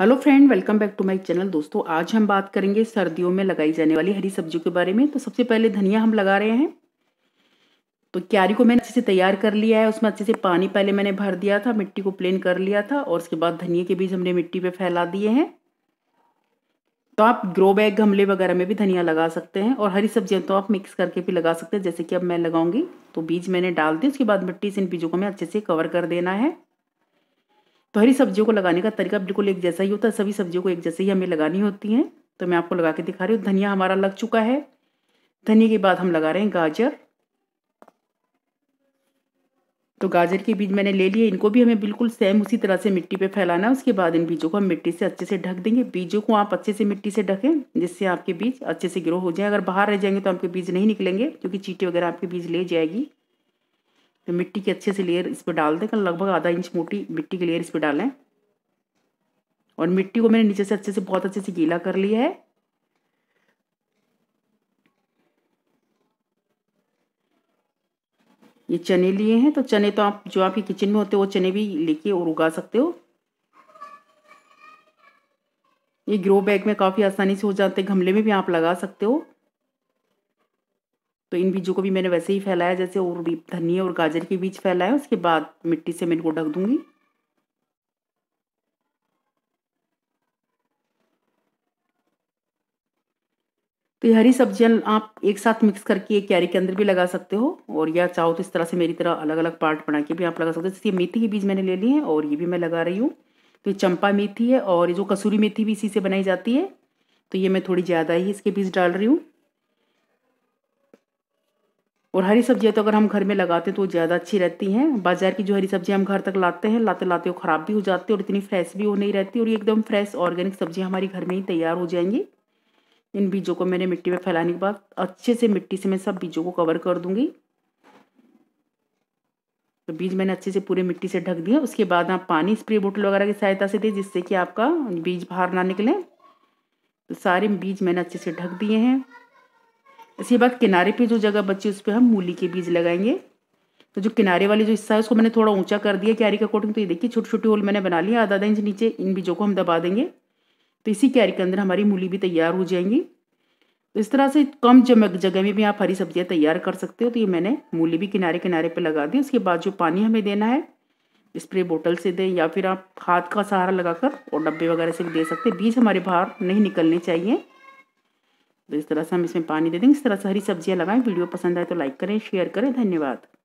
hello friend welcome back to my channel दोस्तों आज हम बात करेंगे सर्दियों में लगाई जाने वाली हरी सब्जियों के बारे में तो सबसे पहले धनिया हम लगा रहे हैं तो क्यारी को मैंने अच्छे से तैयार कर लिया है उसमें अच्छे से पानी पहले मैंने भर दिया था मिट्टी को प्लेन कर लिया था और उसके बाद धनिया के बीज हमने मिट्टी पर फैला दिए हैं तो आप ग्रो बैग गमले वगैरह में भी धनिया लगा सकते हैं और हरी सब्जियाँ तो आप मिक्स करके भी लगा सकते हैं जैसे कि अब मैं लगाऊंगी तो बीज मैंने डाल दिए उसके बाद मिट्टी से इन बीजों को मैं अच्छे से कवर कर देना है तो हरी सब्जियों को लगाने का तरीका बिल्कुल एक जैसा ही होता है सभी सब्जियों को एक जैसे ही हमें लगानी होती हैं तो मैं आपको लगा के दिखा रही हूँ धनिया हमारा लग चुका है धनिया के बाद हम लगा रहे हैं गाजर तो गाजर के बीज मैंने ले लिए इनको भी हमें बिल्कुल सेम उसी तरह से मिट्टी पे फैलाना है उसके बाद इन बीजों को हम मिट्टी से अच्छे से ढक देंगे बीजों को आप अच्छे से मिट्टी से ढकें जिससे आपके बीज अच्छे से ग्रो हो जाए अगर बाहर रह जाएंगे तो आपके बीज नहीं निकलेंगे क्योंकि चीटी वगैरह आपके बीज ले जाएगी तो मिट्टी की अच्छे से लेयर इस पर डाल दें कल लगभग आधा इंच मोटी मिट्टी की लेयर इस पर डालें और मिट्टी को मैंने नीचे से अच्छे से बहुत अच्छे से गीला कर लिया है ये चने लिए हैं तो चने तो आप जो आपके किचन में होते हो वो चने भी लेके और उगा सकते हो ये ग्रो बैग में काफ़ी आसानी से हो जाते हैं गमले में भी आप लगा सकते हो तो इन बीजों को भी मैंने वैसे ही फैलाया जैसे और धनिया और गाजर के बीज फैलाया उसके बाद मिट्टी से मैं इनको ढक दूंगी तो ये हरी सब्जियां आप एक साथ मिक्स करके एक क्यारी के अंदर भी लगा सकते हो और या चाहो तो इस तरह से मेरी तरह अलग अलग पार्ट बना के भी आप लगा सकते हो जैसे मेथी के बीज मैंने ले लिए हैं और ये भी मैं लगा रही हूँ तो ये चंपा मेथी है और ये जो कसूरी मेथी भी इसी से बनाई जाती है तो ये मैं थोड़ी ज़्यादा ही इसके बीज डाल रही हूँ और हरी सब्जियाँ तो अगर हम घर में लगाते हैं तो ज़्यादा अच्छी रहती हैं बाज़ार की जो हरी सब्जियाँ हम घर तक लाते हैं लाते लाते वो ख़राब भी हो जाती है और इतनी फ्रेश भी वो नहीं रहती और एकदम फ्रेश ऑर्गेनिक सब्जियाँ हमारे घर में ही तैयार हो जाएंगी इन बीजों को मैंने मिट्टी में फैलाने के बाद अच्छे से मिट्टी से मैं सब बीजों को कवर कर दूँगी तो बीज मैंने अच्छे से पूरे मिट्टी से ढक दिया उसके बाद आप पानी स्प्रे बोटल वगैरह की सहायता से दें जिससे कि आपका बीज बाहर ना निकले तो सारे बीज मैंने अच्छे से ढक दिए हैं इसके बाद किनारे पे जो जगह बची उस पर हम मूली के बीज लगाएंगे तो जो किनारे वाली जो हिस्सा है उसको मैंने थोड़ा ऊंचा कर दिया क्यारी के अकॉर्डिंग तो ये देखिए छोटे छोटे होल मैंने बना लिया आधा आधा इंच नीचे इन बीजों को हम दबा देंगे तो इसी क्यारी के अंदर हमारी मूली भी तैयार हो जाएंगी तो इस तरह से कम जमक जगह में भी आप हरी सब्जियाँ तैयार कर सकते हो तो ये मैंने मूली भी किनारे किनारे पर लगा दी उसके बाद जो पानी हमें देना है स्प्रे बोतल से दें या फिर आप हाथ का सहारा लगाकर और डब्बे वगैरह से भी दे सकते हैं बीज हमारे बाहर नहीं निकलने चाहिए तो इस तरह से हम इसमें पानी दे देंगे इस तरह से हरी सब्जियाँ लगाएं वीडियो पसंद आए तो लाइक करें शेयर करें धन्यवाद